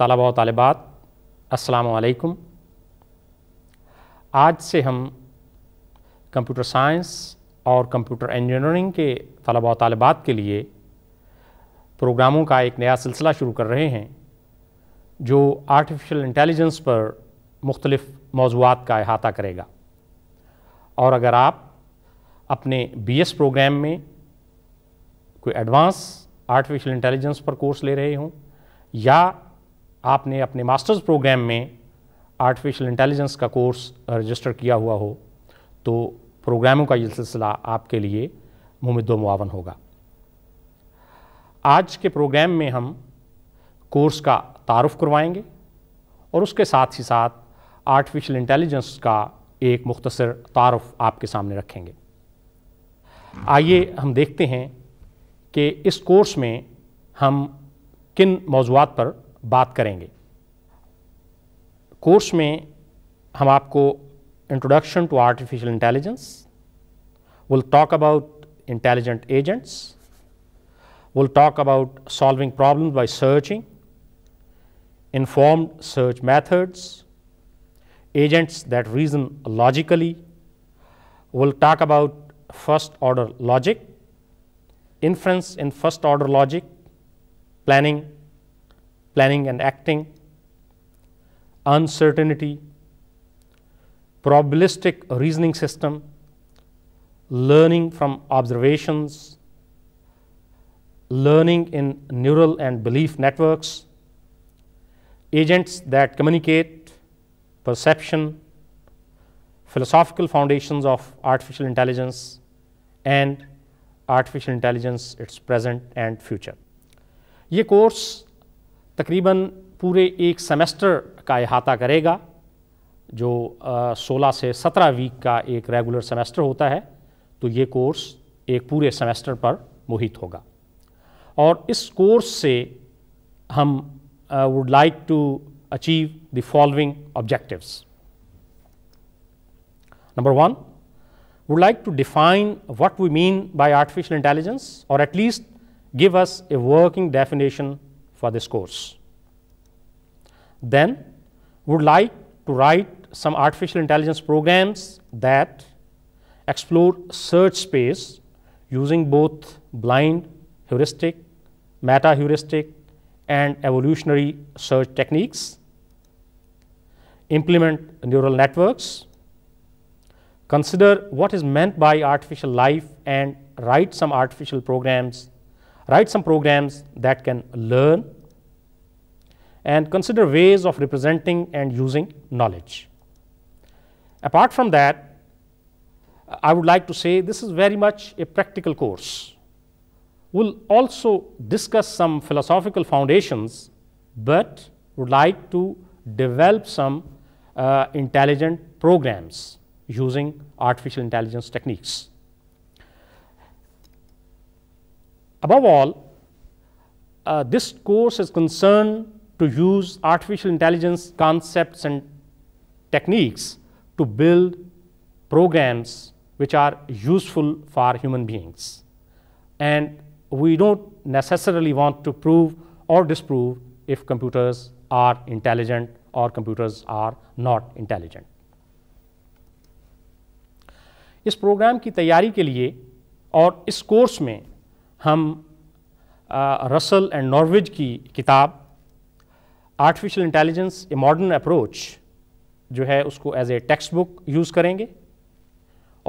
तलबा तलबात असलकम आज से हम कंप्यूटर साइंस और कंप्यूटर इंजीनियरिंग के तलबा तलबात के लिए प्रोग्रामों का एक नया सिलसिला शुरू कर रहे हैं जो आर्टिफिशियल इंटेलिजेंस पर मुख्तलफ़ मौजूद का अहाता करेगा और अगर आप अपने बीएस प्रोग्राम में कोई एडवांस आर्टिफिशियल इंटेलिजेंस पर कोर्स ले रहे हों या आपने अपने मास्टर्स प्रोग्राम में आर्टिफिशियल इंटेलिजेंस का कोर्स रजिस्टर किया हुआ हो तो प्रोग्रामों का ये सिलसिला आपके लिए मुमिदो मुआवन होगा आज के प्रोग्राम में हम कोर्स का तारफ़ करवाएंगे और उसके साथ ही साथ आर्टिफिशियल इंटेलिजेंस का एक मुख्तसर तारफ़ आपके सामने रखेंगे आइए हम देखते हैं कि इस कोर्स में हम किन मौजूद पर बात करेंगे कोर्स में हम आपको introduction to artificial intelligence will talk about intelligent agents will talk about solving problems by searching informed search methods, agents that reason logically. We'll talk about first order logic, inference in first order logic, planning planning and acting, uncertainty, probabilistic reasoning system, learning from observations, learning in neural and belief networks, agents that communicate, perception, philosophical foundations of artificial intelligence, and artificial intelligence, its present and future. This course. तकरीबन पूरे एक semester का अहाता करेगा जो सोलह से सत्रह week का एक रेगुलर सेमेस्टर होता है तो ये कोर्स एक पूरे सेमेस्टर पर मोहित होगा और इस कोर्स से हम would like to achieve the following objectives number one would like to define what we mean by artificial intelligence और at least give us a working definition for this course. Then would like to write some artificial intelligence programs that explore search space using both blind heuristic, meta heuristic, and evolutionary search techniques, implement neural networks, consider what is meant by artificial life and write some artificial programs Write some programs that can learn and consider ways of representing and using knowledge. Apart from that, I would like to say this is very much a practical course. We'll also discuss some philosophical foundations, but would like to develop some uh, intelligent programs using artificial intelligence techniques. Above all, uh, this course is concerned to use artificial intelligence concepts and techniques to build programs which are useful for human beings. And we don't necessarily want to prove or disprove if computers are intelligent or computers are not intelligent. Is program की तैयारी के लिए और इस course में हम Russell and Norvig की किताब artificial intelligence a modern approach जो है उसको as a text book use करेंगे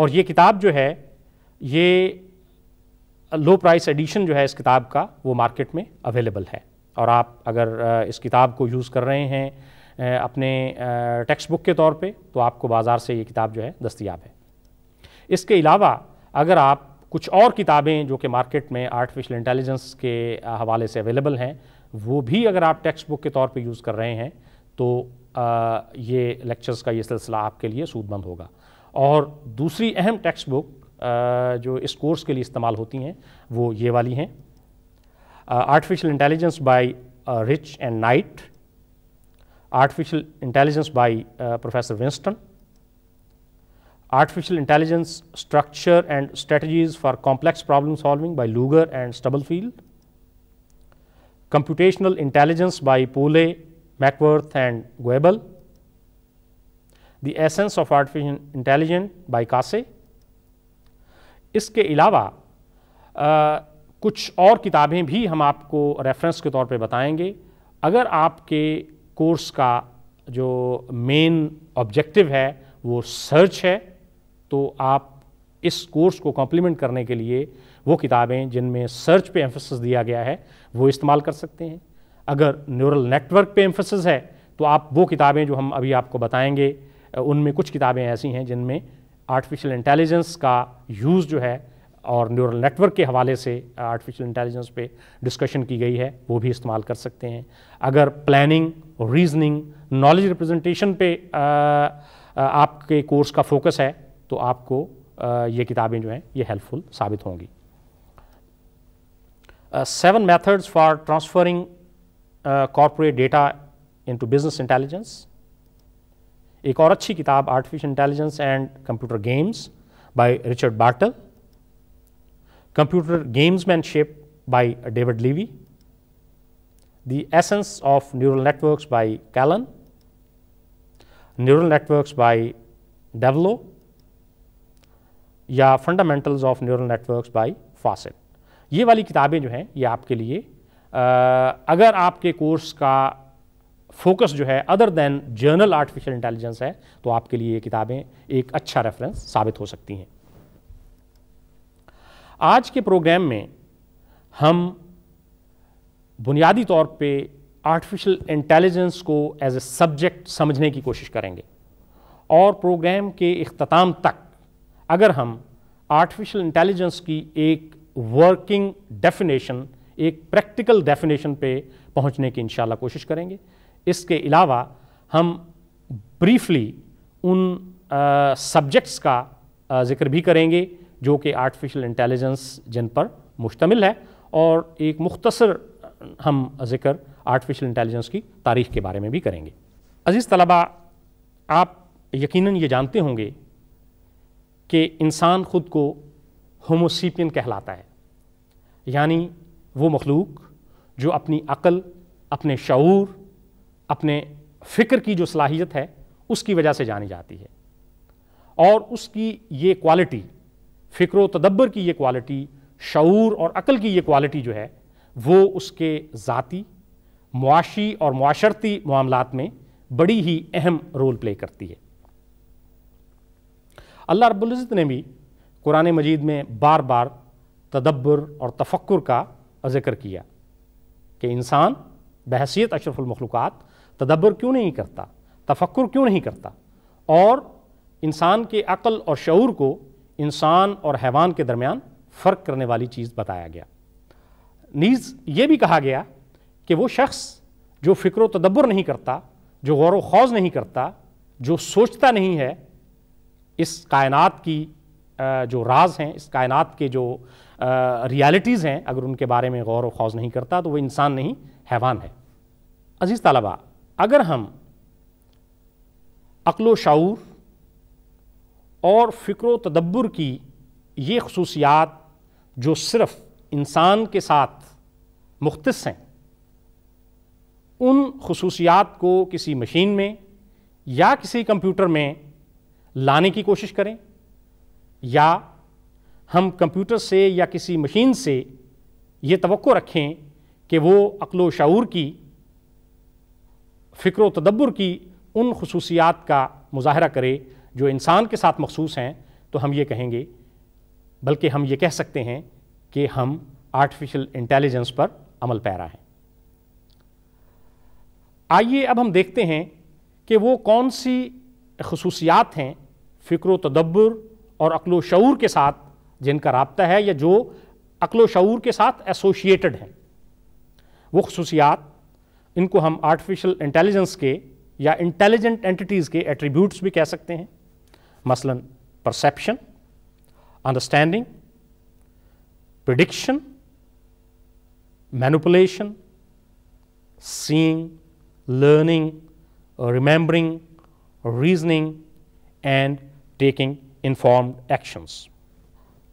और ये किताब जो है ये लो प्राइस एडिशन जो है इस किताब का वो मार्केट में अवेलेबल है और आप अगर इस किताब को यूज़ कर रहे हैं अपने टेक्स्ट बुक के तौर पे तो आपको बाज़ार से ये किताब जो है दस्तियाब है इसके अलावा अगर आप कुछ और किताबें जो कि मार्केट में आर्टिफिशियल इंटेलिजेंस के हवाले से अवेलेबल हैं वो भी अगर आप टेक्स्ट बुक के तौर पे यूज़ कर रहे हैं तो आ, ये लेक्चर्स का ये सिलसिला आपके लिए सूदमंद होगा और दूसरी अहम टेक्स्ट बुक जो इस कोर्स के लिए इस्तेमाल होती हैं वो ये वाली हैं artificial intelligence by Rich and Knight artificial intelligence by professor Winston Artificial Intelligence Structure and Strategies for Complex Problem Solving by Luger and Stubblefield, Computational Intelligence by Pole, macworth and Goebel, The Essence of Artificial Intelligence by Kase. इसके अलावा कुछ और किताबें भी हम आपको reference के तौर पे बताएंगे अगर आपके कोर्स का जो मेन ऑब्जेक्टिव है वो सर्च है तो आप इस कोर्स को कॉम्प्लीमेंट करने के लिए वो किताबें जिनमें सर्च पे एम्फोसिस दिया गया है वो इस्तेमाल कर सकते हैं अगर न्यूरल नेटवर्क पे एम्फोसिस है तो आप वो किताबें जो हम अभी आपको बताएंगे उनमें कुछ किताबें ऐसी हैं जिनमें आर्टिफिशियल इंटेलिजेंस का यूज़ जो है और न्यूरल नेटवर्क के हवाले से आर्टिफिशियल इंटेलिजेंस पे डिस्कशन की गई है वो भी इस्तेमाल कर सकते हैं अगर प्लानिंग रीजनिंग नॉलेज रिप्रेजेंटेशन पे आ, आ, आपके कोर्स का फोकस है तो आपको ये किताबें जो हैं ये हेल्पफुल साबित होंगी seven methods for transferring corporate data into business intelligence एक और अच्छी किताब artificial intelligence and computer games by Richard Bartle computer gamesmanship by David Levy the essence of neural networks by Callan neural networks by Devlo या fundamentals of neural networks by Fausett ये वाली किताबें जो हैं ये आपके लिए आ, अगर आपके कोर्स का फोकस जो है other than general artificial intelligence है तो आपके लिए ये किताबें एक अच्छा रेफरेंस साबित हो सकती हैं आज के प्रोग्राम में हम बुनियादी तौर पे आर्टिफिशियल इंटेलिजेंस को एज ए सब्जेक्ट समझने की कोशिश करेंगे और प्रोग्राम के अख्ताम तक अगर हम आर्टिफिशियल इंटेलिजेंस की एक वर्किंग डेफिनेशन एक प्रैक्टिकल डेफिनेशन पे पहुंचने की इंशाल्लाह कोशिश करेंगे इसके अलावा हम ब्रीफली उन सब्जेक्ट्स का जिक्र भी करेंगे जो कि आर्टिफिशियल इंटेलिजेंस जिन पर मुश्तमिल है और एक मुख्तसर हम जिक्र आर्टिफिशियल इंटेलिजेंस की तारीख के बारे में भी करेंगे अज़ीज़ तलबा आप यकीनन ये जानते होंगे कि इंसान ख़ुद को होमोसीपियन कहलाता है यानी वो मखलूक जो अपनी अक़ल अपने शूर अपने फ़िक्र की जो सलाहियत है उसकी वजह से जानी जाती है और उसकी ये क्वालिटी फ़िक्र तदब्बर की ये क्वालिटी शूर और अक़ल की ये क्वालिटी जो है वो उसके ज़ाती मुआशी और माशरती मामलों में बड़ी ही अहम रोल प्ले करती है अल्लाह रब्ज़त ने भी कुरान मजीद में बार बार तदब्बर और तफक्र का जिक्र किया कि इंसान बहसीत अशरफुलमखलूक़ात तदब्बर क्यों नहीं करता तफक्र क्यों नहीं करता और इंसान के अक़ल और शूर को इंसान और हैवान के दरमियान फ़र्क करने वाली चीज़ बताया गया नीज़ ये भी कहा गया कि वो शख्स जो फ़िक्र तदब्बर नहीं करता जो गौर व खौज नहीं करता जो सोचता नहीं है इस कायनात की जो राज हैं इस कायनात के जो रियलिटीज़ हैं अगर उनके बारे में गौर व खौज नहीं करता तो वह इंसान नहीं हैवान है अजीज़ तलबा अगर हम अक्ल शूर और फ़िक्र तदब्बर की ये खसूसियात जो सिर्फ़ इंसान के साथ मुख्त हैं उन खसूसियात को किसी मशीन में या किसी कंप्यूटर में लाने की कोशिश करें या हम कंप्यूटर से या किसी मशीन से ये तो रखें कि वो अकलो शूर की फ़िक्र तदब्बर की उन खसूसियात का मुजाहरा करे जो इंसान के साथ मखसूस हैं तो हम ये कहेंगे बल्कि हम ये कह सकते हैं कि हम आर्टिफिशियल इंटेलिजेंस पर अमल पैरा हैं आइए अब हम देखते हैं कि वो कौन सी खसूसियात हैं फ़िक्र तदब्बर और अक्लो शूर के साथ जिनका रबता है या जो अक्लो शूर के साथ एसोशिएटेड हैं वो खसूसियात इनको हम आर्टिफिशियल इंटेलिजेंस के या इंटेलिजेंट एंटिटीज़ के एट्रीब्यूट्स भी कह सकते हैं मसलन perception understanding prediction manipulation, seeing learning remembering reasoning and taking informed actions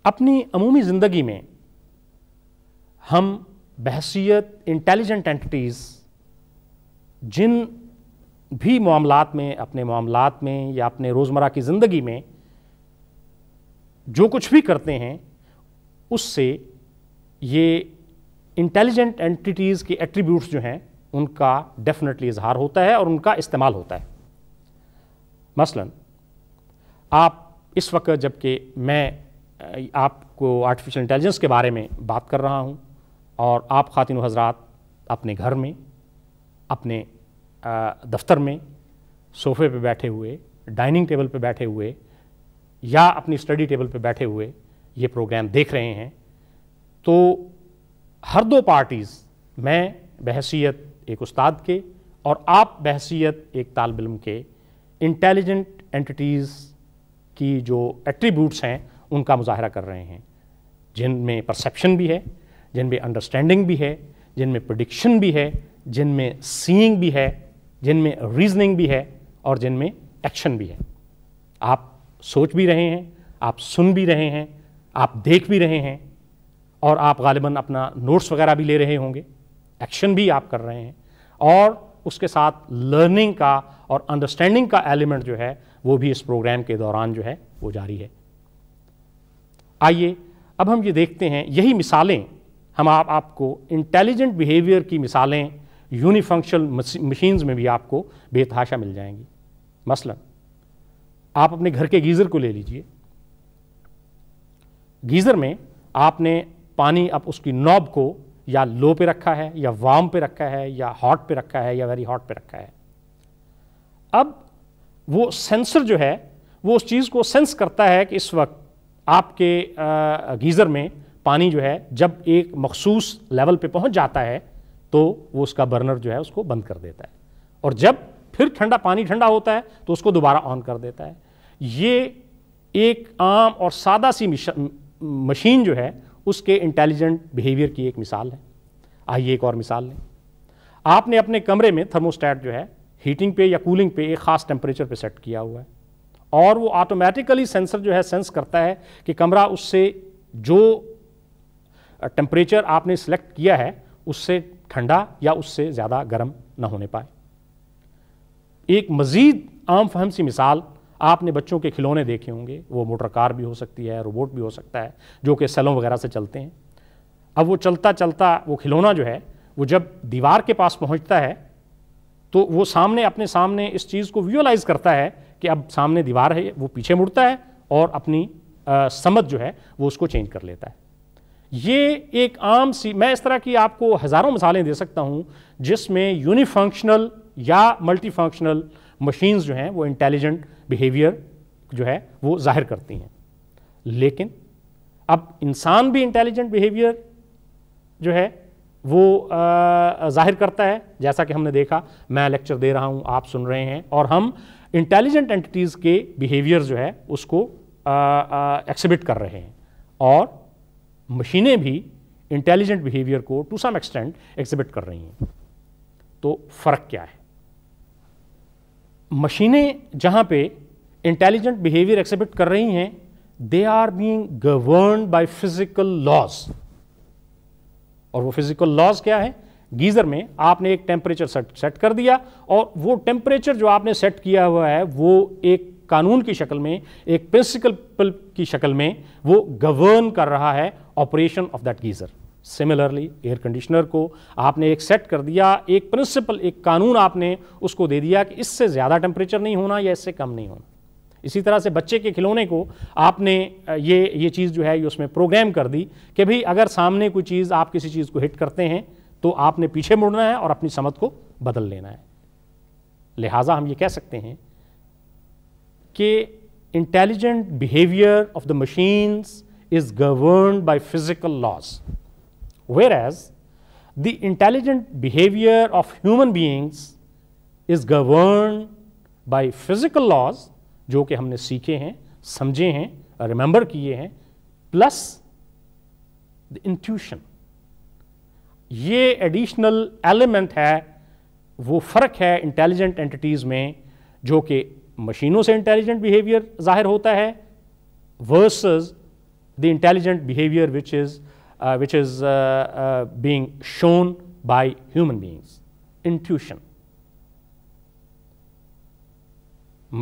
अपनी अमूमी ज़िंदगी में हम बहसीत इंटेलिजेंट एंटिटीज़ जिन भी मामलात में अपने मामलात में या अपने रोज़मर्रा की ज़िंदगी में जो कुछ भी करते हैं उससे ये इंटेलिजेंट एंटिटीज़ के एट्रीब्यूट्स जो हैं उनका डेफिनेटली इजहार होता है और उनका इस्तेमाल होता है मसलन आप इस वक्त जबकि मैं आपको आर्टिफिशियल इंटेलिजेंस के बारे में बात कर रहा हूँ और आप खातिन हजरात अपने घर में अपने दफ्तर में सोफे पर बैठे हुए डाइनिंग टेबल पर बैठे हुए या अपनी स्टडी टेबल पर बैठे हुए ये प्रोग्राम देख रहे हैं तो हर दो पार्टीज़ मैं बहसीत एक उस्ताद के और आप बहसीत एक तालब इम के इंटेलिजेंट एंटिटीज़ की जो एट्रीब्यूट्स हैं उनका मुजाहरा कर रहे हैं जिनमें परसेप्शन भी है जिनमें अंडरस्टैंडिंग भी है जिनमें प्रडिक्शन भी है जिनमें सीइंग भी है जिनमें रीजनिंग भी है और जिनमें एक्शन भी है आप सोच भी रहे हैं आप सुन भी रहे हैं आप देख भी रहे हैं और आप गालिबा अपना नोट्स वगैरह भी ले रहे होंगे एक्शन भी आप कर रहे हैं और उसके साथ लर्निंग का और अंडरस्टैंडिंग का एलिमेंट जो है वो भी इस प्रोग्राम के दौरान जो है वो जारी है आइए अब हम ये देखते हैं यही मिसालें हम आप आपको इंटेलिजेंट बिहेवियर की मिसालें यूनिफंक्शनल मशीन्स में भी आपको बेतहाशा मिल जाएंगी मसलन आप अपने घर के गीज़र को ले लीजिए गीज़र में आपने पानी अब उसकी नॉब को या लो पे रखा है या वार्म पे रखा है या हॉट पे रखा है या वेरी हॉट पे रखा है अब वो सेंसर जो है वो उस चीज़ को सेंस करता है कि इस वक्त आपके गीज़र में पानी जो है जब एक मखसूस लेवल पे पहुंच जाता है तो वो उसका बर्नर जो है उसको बंद कर देता है और जब फिर ठंडा पानी ठंडा होता है तो उसको दोबारा ऑन कर देता है ये एक आम और सादा सी मशीन जो है उसके इंटेलिजेंट बिहेवियर की एक मिसाल है आइए एक और मिसाल लें आपने अपने कमरे में थर्मोस्टैट जो है हीटिंग पे या कूलिंग पे एक ख़ास टेम्परेचर पे सेट किया हुआ है और वो ऑटोमेटिकली सेंसर जो है सेंस करता है कि कमरा उससे जो टेम्परेचर आपने सेलेक्ट किया है उससे ठंडा या उससे ज़्यादा गर्म ना होने पाए एक मज़ीद आम फहम सी मिसाल आपने बच्चों के खिलौने देखे होंगे वो मोटर कार भी हो सकती है रोबोट भी हो सकता है जो कि सेलों वगैरह से चलते हैं अब वो चलता चलता वो खिलौना जो है वो जब दीवार के पास पहुंचता है तो वो सामने अपने सामने इस चीज़ को विजुअलाइज करता है कि अब सामने दीवार है वो पीछे मुड़ता है और अपनी समझ जो है वो उसको चेंज कर लेता है ये एक आम सी मैं इस तरह की आपको हज़ारों मिसालें दे सकता हूँ जिसमें यूनिफंक्शनल या मल्टीफंक्शनल मशीन्स जो हैं वो इंटेलिजेंट बिहेवियर जो है वो जाहिर करती हैं लेकिन अब इंसान भी इंटेलिजेंट बिहेवियर जो है वो जाहिर करता है जैसा कि हमने देखा मैं लेक्चर दे रहा हूँ आप सुन रहे हैं और हम इंटेलिजेंट एंटिटीज़ के बिहेवियर जो है उसको एक्सिबिट कर रहे हैं और मशीनें भी इंटेलिजेंट बिहेवियर को टू सम एक्सटेंट एक्सिबिट कर रही हैं तो फ़र्क क्या है मशीनें जहाँ पे इंटेलिजेंट बिहेवियर एक्सिबिट कर रही हैं they are being govern by physical laws और वो फिजिकल लॉज क्या है गीज़र में आपने एक टेम्परेचर सेट सेट कर दिया और वो टेम्परेचर जो आपने सेट किया हुआ है वो एक कानून की शक्ल में एक प्रिंसिपल की शक्ल में वो गवर्न कर रहा है operation of that geyser similarly air conditioner को आपने एक सेट कर दिया एक प्रिंसिपल एक कानून आपने उसको दे दिया कि इससे ज़्यादा टेम्परेचर नहीं होना या इससे कम नहीं होना इसी तरह से बच्चे के खिलौने को आपने ये ये चीज़ जो है ये उसमें प्रोग्राम कर दी कि भाई अगर सामने कोई चीज़ आप किसी चीज़ को हिट करते हैं तो आपने पीछे मुड़ना है और अपनी समझ को बदल लेना है लिहाजा हम ये कह सकते हैं कि intelligent behaviour of the machines is govern by physical laws whereas the intelligent behaviour of human beings is govern by physical laws जो कि हमने सीखे हैं समझे हैं रिमेंबर किए हैं प्लस द इंट्यूशन ये एडिशनल एलिमेंट है वो फ़र्क है इंटेलिजेंट एंटिटीज़ में जो कि मशीनों से इंटेलिजेंट बिहेवियर ज़ाहिर होता है versus the intelligent behaviour which is which is being shown by human beings intuition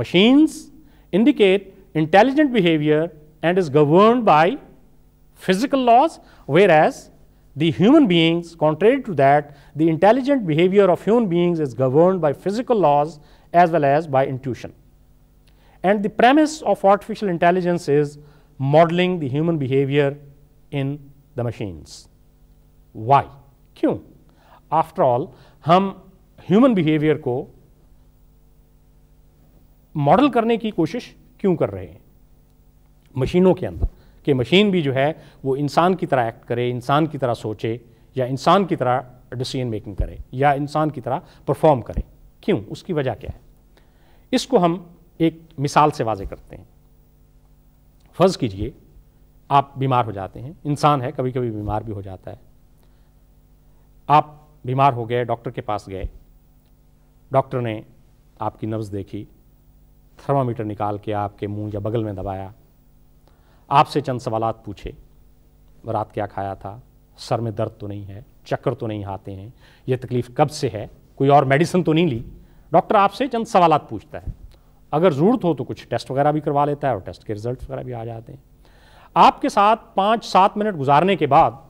machines indicate intelligent behavior and is governed by physical laws, whereas the human beings, contrary to that, the intelligent behavior of human beings is governed by physical laws as well as by intuition. And the premise of artificial intelligence is modeling the human behavior in the machines. Why? क्यों? After all, हम human behavior को model करने की कोशिश क्यों कर रहे हैं मशीनों के अंदर कि मशीन भी जो है वो इंसान की तरह एक्ट करे इंसान की तरह सोचे या इंसान की तरह डिसीजन मेकिंग करे या इंसान की तरह परफॉर्म करे क्यों उसकी वजह क्या है इसको हम एक मिसाल से वाजे करते हैं फ़र्ज़ कीजिए आप बीमार हो जाते हैं इंसान है कभी कभी बीमार भी हो जाता है आप बीमार हो गए डॉक्टर के पास गए डॉक्टर ने आपकी नब्ज़ देखी थर्मामीटर निकाल के आपके मुंह या बगल में दबाया आपसे चंद सवाल पूछे रात क्या खाया था सर में दर्द तो नहीं है चक्कर तो नहीं आते हैं यह तकलीफ कब से है कोई और मेडिसिन तो नहीं ली डॉक्टर आपसे चंद सवाल पूछता है अगर ज़रूरत हो तो कुछ टेस्ट वगैरह भी करवा लेता है और टेस्ट के रिजल्ट वगैरह भी आ जाते हैं आपके साथ पाँच सात मिनट गुजारने के बाद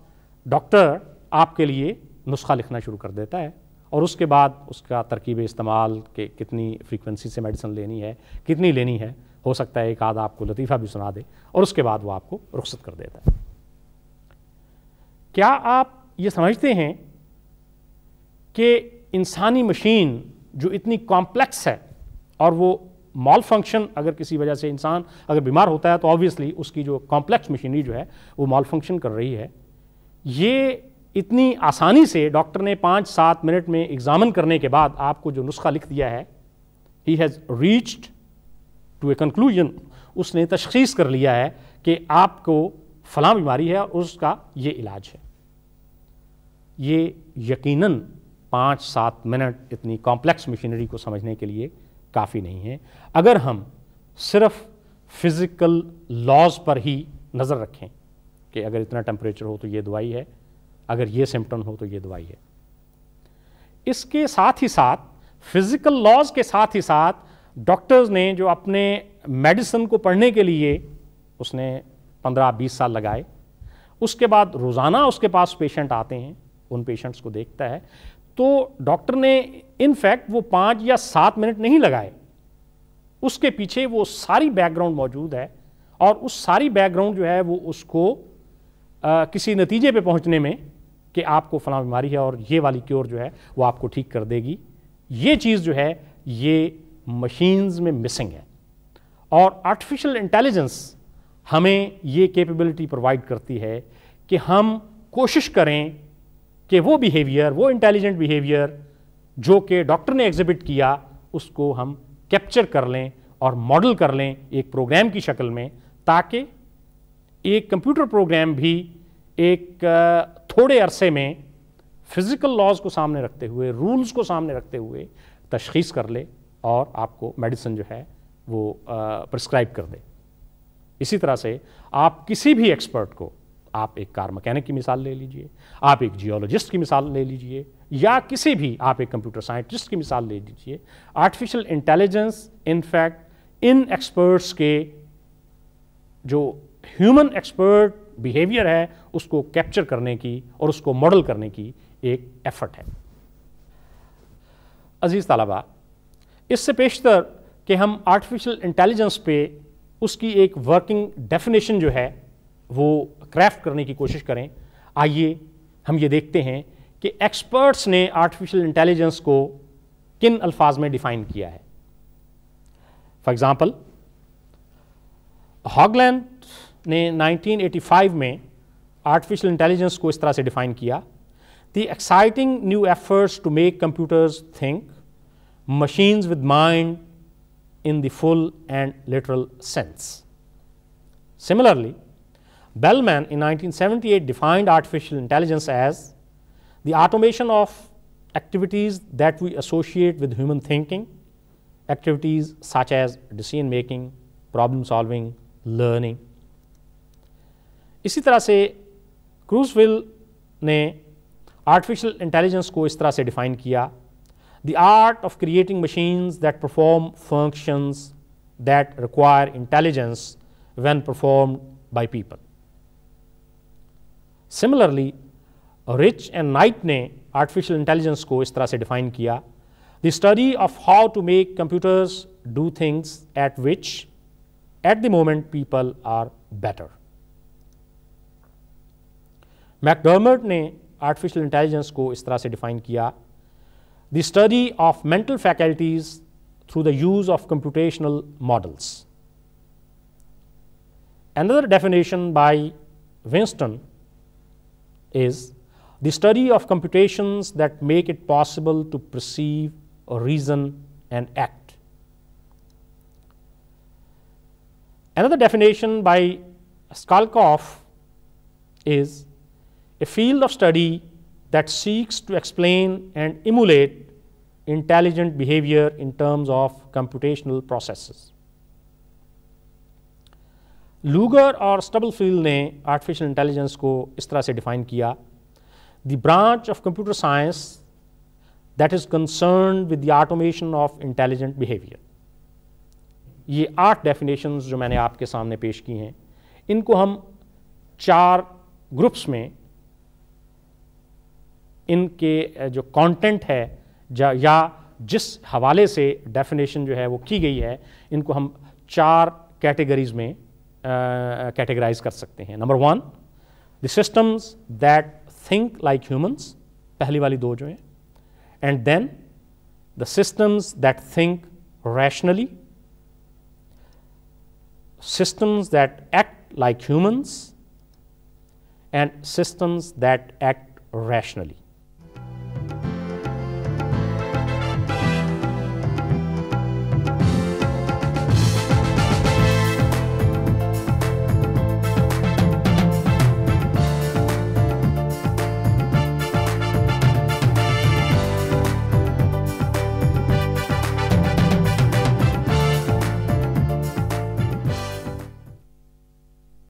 डॉक्टर आपके लिए नुस्खा लिखना शुरू कर देता है और उसके बाद उसका तरकीब इस्तेमाल के कितनी फ्रीक्वेंसी से मेडिसिन लेनी है कितनी लेनी है हो सकता है एक आध आपको लतीफ़ा भी सुना दे और उसके बाद वो आपको रुख्सत कर देता है क्या आप ये समझते हैं कि इंसानी मशीन जो इतनी कॉम्प्लेक्स है और वो मॉल फंक्शन अगर किसी वजह से इंसान अगर बीमार होता है तो ऑब्वियसली उसकी जो कॉम्प्लेक्स मशीनरी जो है वो मॉल फंक्शन कर रही है ये इतनी आसानी से डॉक्टर ने पाँच सात मिनट में एग्जामिन करने के बाद आपको जो नुस्खा लिख दिया है he has reached to a conclusion उसने तशखीस कर लिया है कि आपको फलां बीमारी है और उसका ये इलाज है ये यकीनन पाँच सात मिनट इतनी कॉम्प्लेक्स मशीनरी को समझने के लिए काफ़ी नहीं है अगर हम सिर्फ फिज़िकल लॉज पर ही नज़र रखें कि अगर इतना टेम्परेचर हो तो ये दवाई है अगर ये सिम्टम हो तो ये दवाई है इसके साथ ही साथ फिजिकल लॉज के साथ ही साथ डॉक्टर्स ने जो अपने मेडिसिन को पढ़ने के लिए उसने 15-20 साल लगाए उसके बाद रोज़ाना उसके पास पेशेंट आते हैं उन पेशेंट्स को देखता है तो डॉक्टर ने इनफैक्ट वो पाँच या सात मिनट नहीं लगाए उसके पीछे वो सारी बैकग्राउंड मौजूद है और उस सारी बैकग्राउंड जो है वो उसको आ, किसी नतीजे पे पहुंचने में कि आपको फला बीमारी है और ये वाली क्योर जो है वो आपको ठीक कर देगी ये चीज़ जो है ये मशीन्स में मिसिंग है और आर्टिफिशियल इंटेलिजेंस हमें ये कैपेबिलिटी प्रोवाइड करती है कि हम कोशिश करें कि वो बिहेवियर वो इंटेलिजेंट बिहेवियर जो कि डॉक्टर ने एग्जिबिट किया उसको हम कैप्चर कर लें और मॉडल कर लें एक प्रोग्राम की शक्ल में ताकि एक कंप्यूटर प्रोग्राम भी एक थोड़े अरसे में फिज़िकल लॉज को सामने रखते हुए रूल्स को सामने रखते हुए तशखीस कर ले और आपको मेडिसिन जो है वो प्रिस्क्राइब कर दे इसी तरह से आप किसी भी एक्सपर्ट को आप एक कार मैकेनिक की मिसाल ले लीजिए आप एक जियोलॉजिस्ट की मिसाल ले लीजिए या किसी भी आप एक कंप्यूटर साइंटिस्ट की मिसाल ले लीजिए artificial intelligence in fact in experts के जो ह्यूमन एक्सपर्ट बिहेवियर है उसको कैप्चर करने की और उसको मॉडल करने की एक एफर्ट है अजीज़ तालाबा इससे पेशतर कि हम आर्टिफिशियल इंटेलिजेंस पे उसकी एक वर्किंग डेफिनेशन जो है वो क्राफ्ट करने की कोशिश करें आइए हम ये देखते हैं कि एक्सपर्ट्स ने आर्टिफिशियल इंटेलिजेंस को किन अल्फाज में डिफाइन किया है फॉर एग्ज़ाम्पल हॉगलैंड ने 1985 में artificial intelligence को इस तरह से डिफाइन किया the exciting new efforts to make computers think, machines with mind in the full and literal sense. Similarly, Bellman in 1978 defined artificial intelligence as the automation of activities that we associate with human thinking, activities such as decision making, problem solving, learning, इसी तरह से क्रूजविल ने artificial intelligence को इस तरह से define किया the art of creating machines that perform functions that require intelligence when perform by people similarly Rich and Knight ने आर्टिफिशियल इंटेलिजेंस को इस तरह से डिफाइन किया the study of how to make computers do things at which at the moment people are better McDermott ने artificial intelligence को इस तरह से define किया the study of mental faculties through the use of computational models. Another definition by Winston is the study of computations that make it possible to perceive, reason, and act. Another definition by Skalkov is a field of study that seeks to explain and emulate intelligent behavior in terms of computational processes. लूगर और स्टबलफील्ड ने artificial intelligence को इस तरह से define किया the branch of computer science that is concern with the automation of intelligent behaviour ये आठ definitions जो मैंने आपके सामने पेश की हैं इनको हम चार ग्रुप्स में इनके जो कंटेंट है या जिस हवाले से डेफिनेशन जो है वो की गई है इनको हम चार कैटेगरीज में कैटेगराइज कर सकते हैं number one the systems that think like humans पहली वाली दो जो हैं and then the systems that think rationally systems that act like humans and systems that act rationally